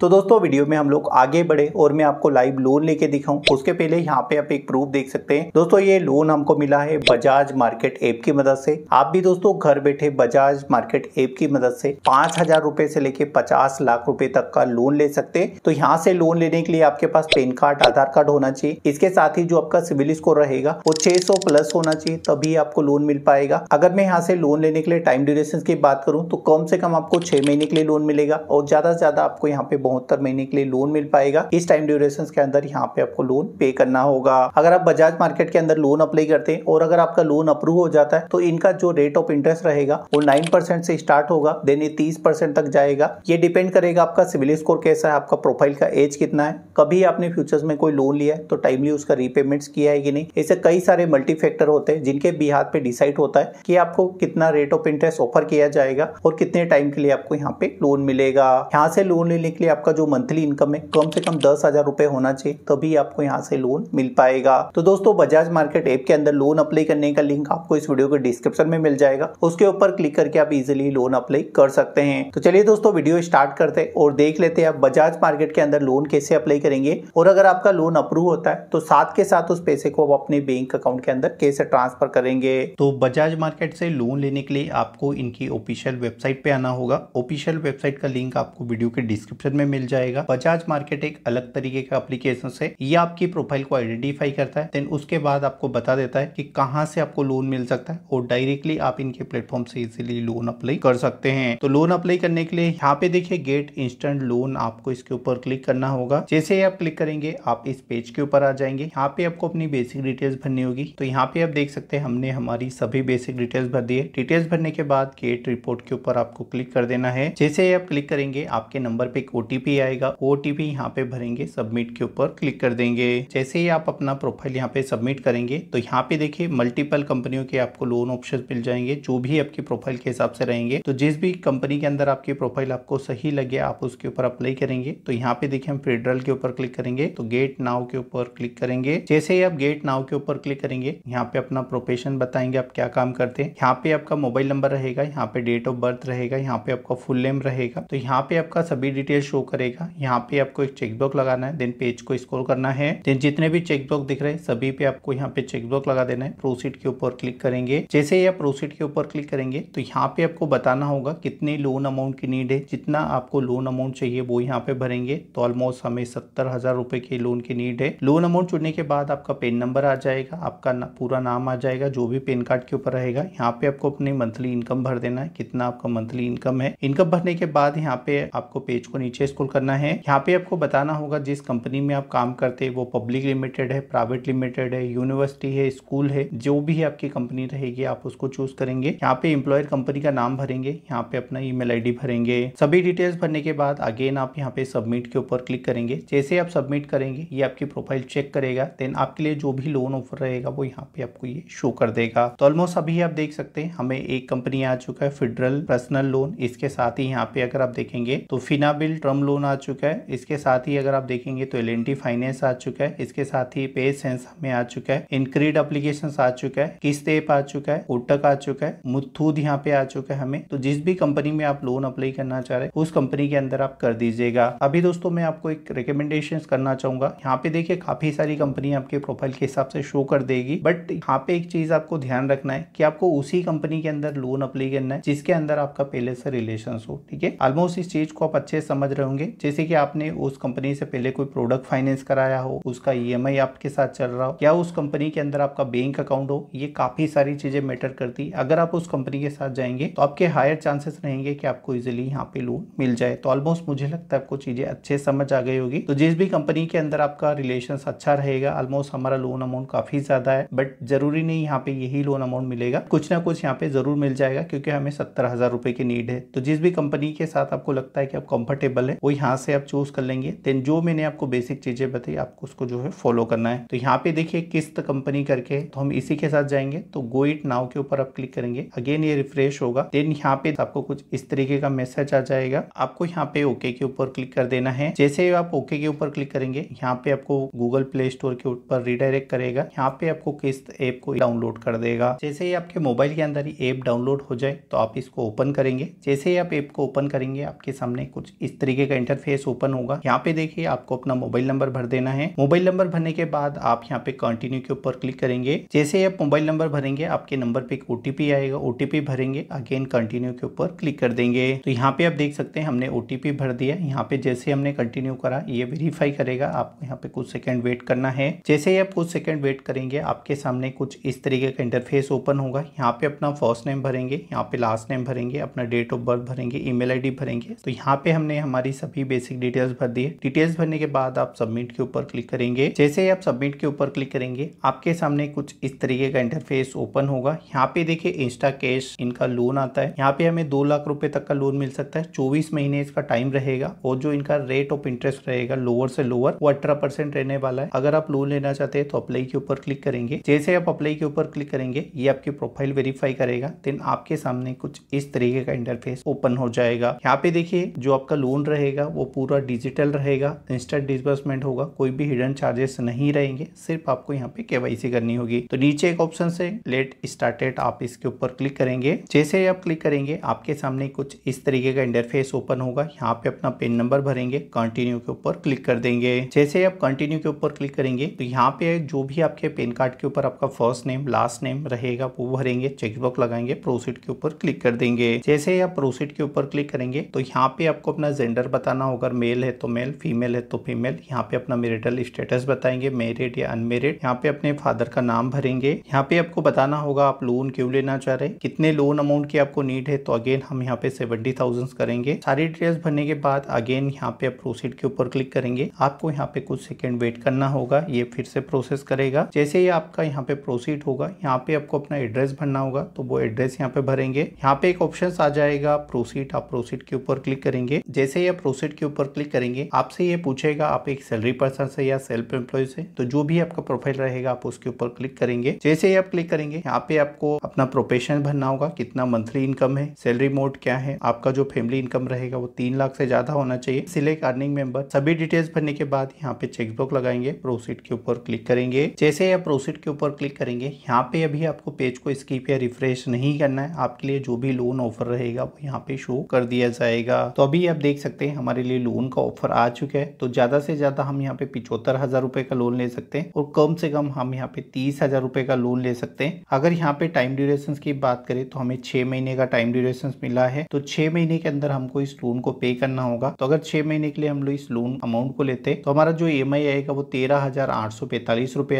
तो दोस्तों वीडियो में हम लोग आगे बढ़े और मैं आपको लाइव लोन लेके दिखाऊं उसके पहले यहाँ पे आप एक प्रूफ देख सकते हैं दोस्तों ये लोन हमको मिला है बजाज मार्केट ऐप की मदद से आप भी दोस्तों घर बैठे बजाज मार्केट ऐप की मदद से पांच हजार रूपए से लेके पचास लाख रूपये तक का लोन ले सकते हैं तो यहाँ से लोन लेने के लिए आपके पास पेन कार्ड आधार कार्ड होना चाहिए इसके साथ ही जो आपका सिविल स्कोर रहेगा वो छह प्लस होना चाहिए तभी आपको लोन मिल पाएगा अगर मैं यहाँ से लोन लेने के लिए टाइम ड्यूरेशन की बात करूँ तो कम से कम आपको छह महीने के लिए लोन मिलेगा और ज्यादा से ज्यादा आपको यहाँ पे बहत्तर महीने के लिए लोन मिल पाएगा इस टाइम ड्यूरेशन के अंदर यहाँ पे आपको लोन पे करना होगा अगर आप बजाज मार्केट के अंदर लोन अप्लाई करते हैं और अगर आपका लोन अप्रूव हो जाता है तो इनका जो रेट ऑफ इंटरेस्ट रहेगा वो नाइन से स्टार्ट होगा देन ये तीस तक जाएगा ये डिपेंड करेगा आपका सिविल स्कोर कैसा है आपका प्रोफाइल का एज कितना है कभी आपने फ्यूचर्स में कोई लोन लिया है तो टाइमली उसका रीपेमेंट्स किया है कि नहीं ऐसे कई सारे मल्टी फैक्टर होते हैं जिनके बिहार पे डिसाइड होता है कि आपको कितना रेट ऑफ इंटरेस्ट ऑफर किया जाएगा और कितने टाइम के लिए आपको यहाँ पे लोन मिलेगा यहाँ से लोन लेने के लिए आपका जो मंथली इनकम है कम से कम दस हजार रुपए होना चाहिए तभी आपको यहाँ से लोन मिल पाएगा तो दोस्तों बजाज मार्केट ऐप के अंदर लोन अप्लाई करने का लिंक आपको इस वीडियो के डिस्क्रिप्शन में मिल जाएगा उसके ऊपर क्लिक करके आप इजिली लोन अप्लाई कर सकते हैं तो चलिए दोस्तों वीडियो स्टार्ट करते हैं और देख लेते हैं आप बजाज मार्केट के अंदर लोन कैसे अप्लाई करेंगे और अगर आपका लोन अप्रूव होता है तो साथ के साथ उस पैसे को आप अपने बैंक अकाउंट के अंदर कैसे ट्रांसफर करेंगे तो बजाज मार्केट से लोन लेने के लिए आपको इनकी ऑफिशियल वेबसाइट पे आना होगा ऑफिशियल वेबसाइट का लिंक आपको वीडियो के डिस्क्रिप्शन में में मिल जाएगा बजाज मार्केट एक अलग तरीके का अप्लीकेशन है ये आपकी प्रोफाइल को आइडेंटिफाई करता है देन उसके बाद आपको बता देता है कि कहाँ से आपको लोन मिल सकता है और डायरेक्टली आप इनके प्लेटफॉर्म से इजिली लोन अप्लाई कर सकते हैं तो लोन अप्लाई करने के लिए यहाँ पे देखिए गेट इंस्टेंट लोन आपको इसके ऊपर क्लिक करना होगा जैसे ही आप क्लिक करेंगे आप इस पेज के ऊपर आ जाएंगे यहाँ पे आपको अपनी बेसिक डिटेल्स भरनी होगी तो यहाँ पे आप देख सकते हैं हमने हमारी सभी बेसिक डिटेल्स भर दी है डिटेल्स भरने के बाद गेट रिपोर्ट के ऊपर आपको क्लिक कर देना है जैसे ही आप क्लिक करेंगे आपके नंबर पे एक ओटी ओटीपी आएगा ओटीपी यहाँ पे भरेंगे सबमिट के ऊपर क्लिक कर देंगे जैसे ही आप अपना प्रोफाइल यहाँ पे सबमिट करेंगे तो यहाँ पे देखिए मल्टीपल कंपनियों के आपको लोन ऑप्शन मिल जाएंगे जो भी आपके प्रोफाइल के हिसाब से रहेंगे तो जिस भी कंपनी के अंदर आपके प्रोफाइल आपको सही लगे आप उसके ऊपर अप्लाई करेंगे तो यहाँ पे देखिए हम फेडरल के ऊपर क्लिक करेंगे तो गेट नाव के ऊपर क्लिक करेंगे जैसे ही आप गेट नाव के ऊपर क्लिक करेंगे यहाँ पे अपना प्रोफेशन बताएंगे आप क्या काम करते हैं यहाँ पे आपका मोबाइल नंबर रहेगा यहाँ पे डेट ऑफ बर्थ रहेगा यहाँ पे आपका फुल नेम रहेगा तो यहाँ पे आपका सभी डिटेल शो करेगा यहाँ पे आपको एक चेकबॉक लगाना है देन पेज को स्क्रॉल करना है देन जितने भी चेकबॉक दिख रहे हैं सभी पे आपको यहाँ पे चेकबॉक लगा देना है प्रोसीड के ऊपर क्लिक करेंगे जैसे ही आप प्रोसीड के ऊपर क्लिक करेंगे तो यहाँ पे आपको बताना होगा कितने लोन अमाउंट की नीड है जितना आपको लोन अमाउंट चाहिए वो यहाँ पे भरेंगे तो ऑलमोस्ट हमें सत्तर हजार रुपए की लोन की नीड है लोन अमाउंट चुनने के बाद आपका पेन नंबर आ जाएगा आपका ना, पूरा नाम आ जाएगा जो भी पेन कार्ड के ऊपर रहेगा यहाँ पे आपको अपनी मंथली इनकम भर देना है कितना आपका मंथली इनकम है इनकम भरने के बाद यहाँ पे आपको पेज को नीचे स्कूल करना है यहाँ पे आपको बताना होगा जिस कंपनी में आप काम करते हैं वो पब्लिक लिमिटेड है प्राइवेट लिमिटेड है यूनिवर्सिटी है स्कूल है जो भी आपकी कंपनी रहेगी आप उसको चूज करेंगे यहाँ पे एम्प्लॉयर कंपनी का नाम भरेंगे यहाँ पे अपना ईमेल मेल भरेंगे सभी डिटेल्स भरने के बाद अगेन आप यहाँ पे सबमिट के ऊपर क्लिक करेंगे जैसे आप सबमिट करेंगे ये आपकी प्रोफाइल चेक करेगा देन आपके लिए जो भी लोन ऑफर रहेगा वो यहाँ पे आपको ये शो कर देगा तो ऑलमोस्ट अभी आप देख सकते हैं हमें एक कंपनी आ चुका है फेडरल पर्सनल लोन इसके साथ ही यहाँ पे अगर आप देखेंगे तो फिनाबिल टर्म लोन आ चुका है इसके साथ ही अगर आप देखेंगे तो एल फाइनेंस आ चुका है इसके साथ ही पे सेंस में आ चुका है इनक्रीड अप्लीकेशन आ चुका है किस्त एप आ चुका है ओटक आ चुका है मुथूद यहाँ पे आ चुका है हमें तो जिस भी कंपनी में आप लोन अप्लाई करना चाह रहे उस कंपनी के अंदर आप कर दीजिएगा अभी दोस्तों मैं आपको एक रिकमेंडेशन करना चाहूंगा यहाँ पे देखिए काफी सारी कंपनी आपके प्रोफाइल के हिसाब से शो कर देगी बट यहाँ पे एक चीज आपको ध्यान रखना है कि आपको उसी कंपनी के अंदर लोन अप्लाई करना है जिसके अंदर आपका पहले से रिलेशन हो ठीक है ऑलमोस्ट इस चीज को आप अच्छे समझ रहे होंगे जैसे कि आपने उस कंपनी से पहले कोई प्रोडक्ट फाइनेंस कराया हो उसका ई e आपके साथ चल रहा हो या उस कंपनी के अंदर आपका बैंक अकाउंट हो ये काफ़ी सारी चीज़ें मैटर करती है अगर आप उस कंपनी के साथ जाएंगे तो आपके हायर चांसेस रहेंगे कि आपको इजिली यहाँ पे लोन मिल जाए तो ऑलमोस्ट मुझे लगता है आपको चीज़ें अच्छे समझ आ गई होगी तो जिस भी कंपनी के अंदर आपका रिलेशन अच्छा रहेगा ऑलमोस्ट हमारा लोन अमाउंट काफ़ी ज़्यादा है बट जरूरी नहीं यहाँ पे यही लोन अमाउंट मिलेगा कुछ ना कुछ यहाँ पे ज़रूर मिल जाएगा क्योंकि हमें सत्तर हज़ार रुपए की नीड है तो जिस भी कंपनी के साथ आपको लगता है कि आप कंफर्टेबल है वो यहाँ से आप चूज कर लेंगे देन जो मैंने आपको बेसिक चीजें बताई आपको उसको जो है फॉलो करना है तो यहाँ पे देखिए किस्त कंपनी करके तो हम इसी के साथ जाएंगे तो गो इट नाउ के ऊपर आप क्लिक करेंगे अगेन ये रिफ्रेश होगा देन यहाँ पे आपको कुछ इस तरीके का मैसेज आ जाएगा आपको यहाँ पे ओके के ऊपर क्लिक कर देना है जैसे ही आप ओके के ऊपर क्लिक करेंगे यहाँ पे आपको गूगल प्ले स्टोर के ऊपर रिडायरेक्ट करेगा यहाँ पे आपको किस्त ऐप को डाउनलोड कर देगा जैसे ही आपके मोबाइल के अंदर ही ऐप डाउनलोड हो जाए तो आप इसको ओपन करेंगे जैसे ही आप ऐप को ओपन करेंगे आपके सामने कुछ इस तरीके का इंटरफेस ओपन होगा यहाँ पे देखिए आपको अपना मोबाइल नंबर भर देना है मोबाइल नंबर भरने के बाद आप यहाँ पे कंटिन्यू के ऊपर क्लिक करेंगे जैसे आप मोबाइल नंबर भरेंगे आपके नंबर पे एक ओटीपी आएगा ओटीपी भरेंगे अगेन कंटिन्यू के ऊपर क्लिक कर देंगे तो यहाँ पे आप देख सकते हैं हमने ओटीपी भर दिया यहाँ पे जैसे हमने कंटिन्यू करा ये वेरीफाई करेगा आपको यहाँ पे कुछ सेकंड वेट करना है जैसे ही आप कुछ सेकंड वेट करेंगे आपके सामने कुछ इस तरीके का इंटरफेस ओपन होगा यहाँ पे अपना फर्स्ट नेम भरेंगे यहाँ पे लास्ट नेम भरेंगे अपना डेट ऑफ बर्थ भरेंगे ईमेल आईडी भरेंगे तो यहाँ पे हमने हमारी सभी बेसिक डिटेल्स भर दिए डिटेल्स भरने के बाद आप सबमिट के ऊपर क्लिक करेंगे जैसे ही आप सबमिट के ऊपर क्लिक करेंगे आपके सामने कुछ इस तरीके का इंटरफेस ओपन होगा यहाँ पे देखिए इंस्टा कैश इनका लोन आता है यहाँ पे हमें दो लाख रुपए तक का लोन मिल सकता है चौबीस महीने इसका टाइम रहेगा और जो इनका रेट ऑफ इंटरेस्ट रहेगा लोअर से लोअर वो अठारह रहने वाला है अगर आप लोन लेना चाहते हैं तो अप्लाई के ऊपर क्लिक करेंगे जैसे आप अप्लाई के ऊपर क्लिक करेंगे ये आपकी प्रोफाइल वेरीफाई करेगा देन आपके सामने कुछ इस तरीके का इंटरफेस ओपन हो जाएगा यहाँ पे देखिए जो आपका लोन रहेगा रहेगा वो पूरा डिजिटल रहेगा इंस्टेंट डिसबर्समेंट होगा कोई भी हिडन चार्जेस नहीं रहेंगे सिर्फ आपको यहाँ पे केवाईसी करनी होगी तो नीचे एक ऑप्शन से लेट स्टार्टेड आप इसके ऊपर क्लिक करेंगे जैसे ही आप क्लिक करेंगे आपके सामने कुछ इस तरीके का इंटरफेस ओपन होगा यहाँ पे अपना पिन नंबर भरेंगे कंटिन्यू के ऊपर क्लिक कर देंगे जैसे ही आप कंटिन्यू के ऊपर क्लिक करेंगे तो यहाँ पे जो भी आपके पेन कार्ड के ऊपर आपका फर्स्ट नेम लास्ट नेम रहेगा वो भरेंगे चेकबुक लगाएंगे प्रोसीड के ऊपर क्लिक कर देंगे जैसे ही आप प्रोसीड के ऊपर क्लिक करेंगे तो यहाँ पे आपको अपना जेंडर बताना होगा मेल है तो मेल फीमेल है तो फीमेल यहाँ पे अपना मेरिटल स्टेटस बताएंगे मेरिड या अनमेरिड यहाँ पे अपने फादर का नाम भरेंगे यहाँ पे आपको बताना होगा आप लोन क्यों लेना चाह रहे कितने लोन अमाउंट की आपको नीड है तो अगेन हम यहाँ पे सेवेंटी करेंगे सारी डिटेल्स भरने के बाद अगेन यहाँ पे आप प्रोसीड के ऊपर क्लिक करेंगे आपको यहाँ पे कुछ सेकेंड वेट करना होगा ये फिर से प्रोसेस करेगा जैसे ही आपका यहाँ पे प्रोसीड होगा यहाँ पे आपको अपना एड्रेस भरना होगा तो वो एड्रेस यहाँ पे भरेंगे यहाँ पे एक ऑप्शन आ जाएगा प्रोसीड आप प्रोसीड के ऊपर क्लिक करेंगे जैसे ही आप प्रोसीड के ऊपर क्लिक करेंगे आपसे ये पूछेगा आप एक सैलरी पर्सन से या सेल्फ एम्प्लॉय से तो जो भी आपका प्रोफाइल रहेगा आप उसके ऊपर क्लिक करेंगे जैसे ही आप क्लिक करेंगे यहाँ पे आपको अपना प्रोफेशन भरना होगा कितना मंथली इनकम है सैलरी मोड क्या है आपका जो फैमिली इनकम रहेगा वो तीन लाख से ज्यादा होना चाहिए सिलेक्ट अर्निंग मेंबर सभी डिटेल्स भरने के बाद यहाँ पे चेकबुक लगाएंगे प्रोसीड के ऊपर क्लिक करेंगे जैसे ही आप प्रोसीड के ऊपर क्लिक करेंगे यहाँ पे अभी आपको पेज को स्कीप या रिफ्रेश नहीं करना है आपके लिए जो भी लोन ऑफर रहेगा वो यहाँ पे शो कर दिया जाएगा तो अभी आप देख सकते हैं हमारे लिए लोन का ऑफर आ चुका है तो ज़्यादा से ज़्यादा हम यहाँ पे पिछहत्तर हज़ार रुपए का लोन ले सकते हैं और कम से कम हम यहाँ पे तीस हज़ार रुपये का लोन ले सकते हैं अगर यहाँ पे टाइम ड्यूरेशन की बात करें तो हमें छह महीने का टाइम ड्यूरेशन मिला है तो छह महीने के अंदर हमको इस लोन को पे करना होगा तो अगर छह महीने के लिए हम लोग इस लोन अमाउंट को लेते तो हमारा जो ई e आएगा वो तेरह हज़ार आठ सौ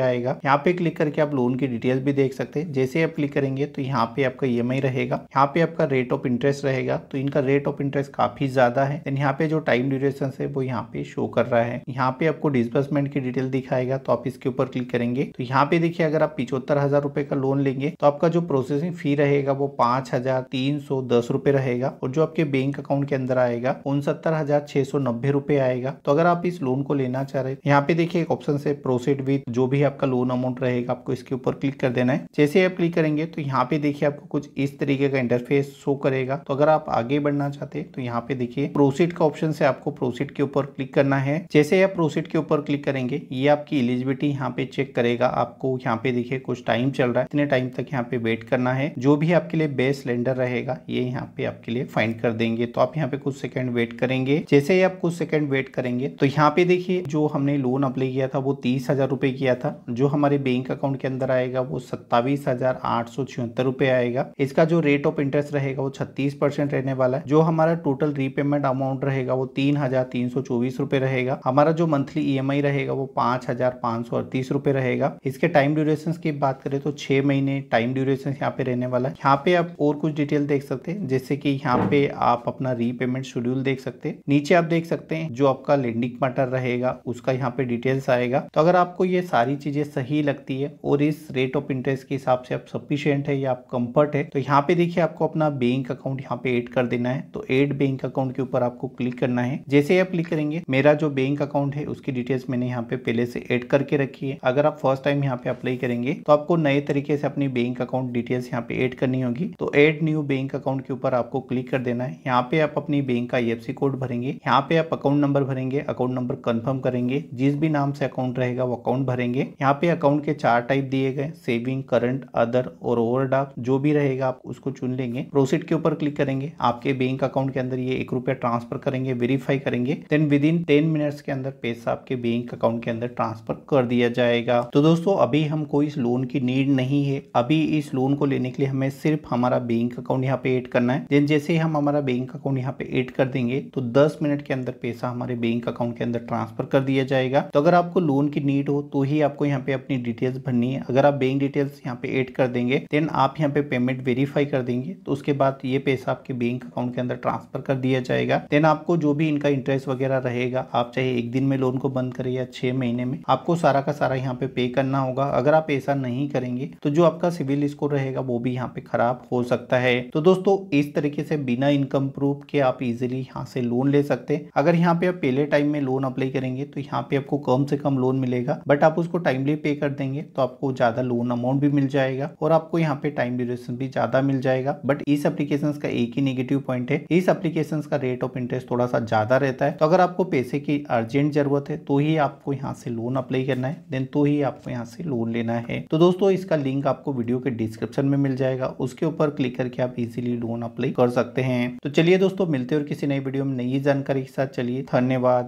आएगा यहाँ पे क्लिक करके आप लोन की डिटेल भी देख सकते हैं जैसे आप क्लिक करेंगे तो यहाँ पे आपका ई e रहेगा यहाँ पे आपका रेट ऑफ इंटरेस्ट रहेगा तो इनका रेट ऑफ इंटरेस्ट काफ़ी ज़्यादा है यहाँ पे जो टाइम ड्यूरेशन है वो यहाँ पे शो कर रहा है यहाँ पे आपको डिसबर्समेंट की डिटेल दिखाएगा तो आप इसके ऊपर क्लिक करेंगे तो यहाँ पे देखिए अगर आप पिछहत्तर हजार रुपए का लोन लेंगे तो आपका जो प्रोसेसिंग फी रहेगा वो पांच हजार तीन सौ दस रुपए रहेगा और जो आपके बैंक अकाउंट के अंदर आएगा उनसत्तर हजार छह सौ नब्बे रुपए आएगा तो अगर आप इस लोन को लेना चाह रहे यहाँ पे देखिए एक ऑप्शन से प्रोसेड विद जो भी आपका लोन अमाउंट रहेगा आपको इसके ऊपर क्लिक कर देना है जैसे आप क्लिक करेंगे तो यहाँ पे देखिए आपको कुछ इस तरीके का इंटरफेस शो करेगा तो अगर आप आगे बढ़ना चाहते तो यहाँ पे देखिए प्रोसेड का ऑप्शन से आपको प्रोसीड के ऊपर क्लिक करना है जैसे आप प्रोसीड के ऊपर क्लिक करेंगे ये आपकी एलिजिबिलिटी यहाँ पे चेक करेगा आपको यहाँ पे देखिए कुछ टाइम चल रहा है इतने टाइम तक यहाँ पे वेट करना है जो भी आपके लिए बेस्ट सिलेंडर रहेगा ये यहाँ पे आपके लिए फाइंड कर देंगे तो आप यहाँ पे कुछ सेकंड वेट करेंगे जैसे ही आप कुछ सेकंड वेट करेंगे तो यहाँ पे देखिए जो हमने लोन अप्लाई किया था वो तीस हजार रुपये किया था जो हमारे बैंक अकाउंट के अंदर आएगा वो सत्तावीस हजार आठ सौ छिहत्तर रुपये आएगा इसका जो रेट ऑफ इंटरेस्ट रहेगा वो छत्तीस परसेंट रहने वाला है जो हमारा टोटल रीपेमेंट अमाउंट रहेगा रहेगा वो तीन हजार तीन सौ चौबीस रुपए रहेगा हमारा जो मंथली ई e रहेगा वो पांच हजार पांच सौ अड़तीस रुपए रहेगा इसके टाइम ड्यूरेशन की बात करें तो छह महीने टाइम ड्यूरेशन यहाँ पे रहने वाला है यहाँ पे आप और कुछ डिटेल देख सकते हैं जैसे कि यहाँ पे आप अपना रीपेमेंट शेड्यूल देख सकते हैं नीचे आप देख सकते हैं जो आपका लेंडिंग मैटर रहेगा उसका यहाँ पे डिटेल्स आएगा तो अगर आपको ये सारी चीजें सही लगती है और इस रेट ऑफ इंटरेस्ट के हिसाब से आप सफिशियंट है या आप कंफर्ट है तो यहाँ पे देखिए आपको अपना बैंक अकाउंट यहाँ पे एड कर देना है तो एड बैंक अकाउंट के ऊपर आपको क्लिक क्लिक करना है जैसे आप क्लिक करेंगे मेरा जो बैंक अकाउंट है उसकी डिटेल्स मैंने यहाँ पे पहले से एड करके रखी है अगर आप फर्स्ट टाइम यहाँ पे अप्लाई करेंगे तो आपको नए तरीके से अपनी बैंक अकाउंट डिटेल्स यहाँ पे एड करनी होगी तो एड न्यू बैंक अकाउंट के ऊपर आपको क्लिक कर देना है यहाँ पे आप अपनी बैंक का आई कोड भरेंगे यहाँ पे आप अकाउंट नंबर भरेंगे अकाउंट नंबर कन्फर्म करेंगे जिस भी नाम से अकाउंट रहेगा वो अकाउंट भरेंगे यहाँ पे अकाउंट के चार टाइप दिए गए सेविंग करंट अदर और ओवर जो भी रहेगा आप उसको चुन लेंगे प्रोसीड के ऊपर क्लिक करेंगे आपके बैंक अकाउंट के अंदर ये एक रुपया ट्रांसफर करेंगे करेंगे वेरीफाई करेंगे then within ten minutes के अंदर पैसा आपके बैंक अकाउंट के अंदर ट्रांसफर कर दिया जाएगा तो दोस्तों अभी हमको इस लोन की नीड नहीं है अभी इस लोन को लेने के लिए हमें सिर्फ हमारा बैंक अकाउंट यहाँ पे एड करना है देन जैसे ही हम हमारा बैंक अकाउंट यहाँ पे एड कर देंगे तो दस मिनट के अंदर पैसा हमारे बैंक अकाउंट के अंदर ट्रांसफर कर दिया जाएगा तो अगर आपको लोन की नीड हो तो ही आपको यहाँ पे अपनी डिटेल्स भरनी है अगर आप बैंक डिटेल्स यहाँ पे एड कर देंगे देन आप यहाँ पे पेमेंट वेरीफाई कर देंगे तो उसके बाद ये पैसा आपके बैंक अकाउंट के अंदर ट्रांसफर कर दिया जाएगा देन आप आपको जो भी इनका इंटरेस्ट वगैरह रहेगा आप चाहे एक दिन में लोन को बंद करें या छह महीने में आपको सारा का सारा यहाँ पे पे करना होगा अगर आप ऐसा नहीं करेंगे तो जो आपका सिविल स्कोर रहेगा वो भी यहाँ पे खराब हो सकता है तो दोस्तों इस तरीके से बिना इनकम प्रूफ के आप इजिली यहाँ से लोन ले सकते हैं अगर यहाँ पे आप पहले टाइम में लोन अप्लाई करेंगे तो यहाँ पे आपको कम से कम लोन मिलेगा बट आप उसको टाइमली पे कर देंगे तो आपको ज्यादा लोन अमाउंट भी मिल जाएगा और आपको यहाँ पे टाइम ड्यूरेशन भी ज्यादा मिल जाएगा बट इस एप्लीकेशन का एक ही नेगेटिव पॉइंट है इस एप्लीकेशन का रेट ऑफ इंटरेस्ट थोड़ा सा ज़्यादा रहता है तो अगर आपको पैसे की अर्जेंट ज़रूरत है तो ही आपको यहाँ से लोन अप्लाई करना है देन तो ही आपको यहाँ से लोन लेना है तो दोस्तों इसका लिंक आपको वीडियो के डिस्क्रिप्शन में मिल जाएगा उसके ऊपर क्लिक करके आप इजिली लोन अप्लाई कर सकते हैं तो चलिए दोस्तों मिलते और किसी नई वीडियो में नई जानकारी के साथ चलिए धन्यवाद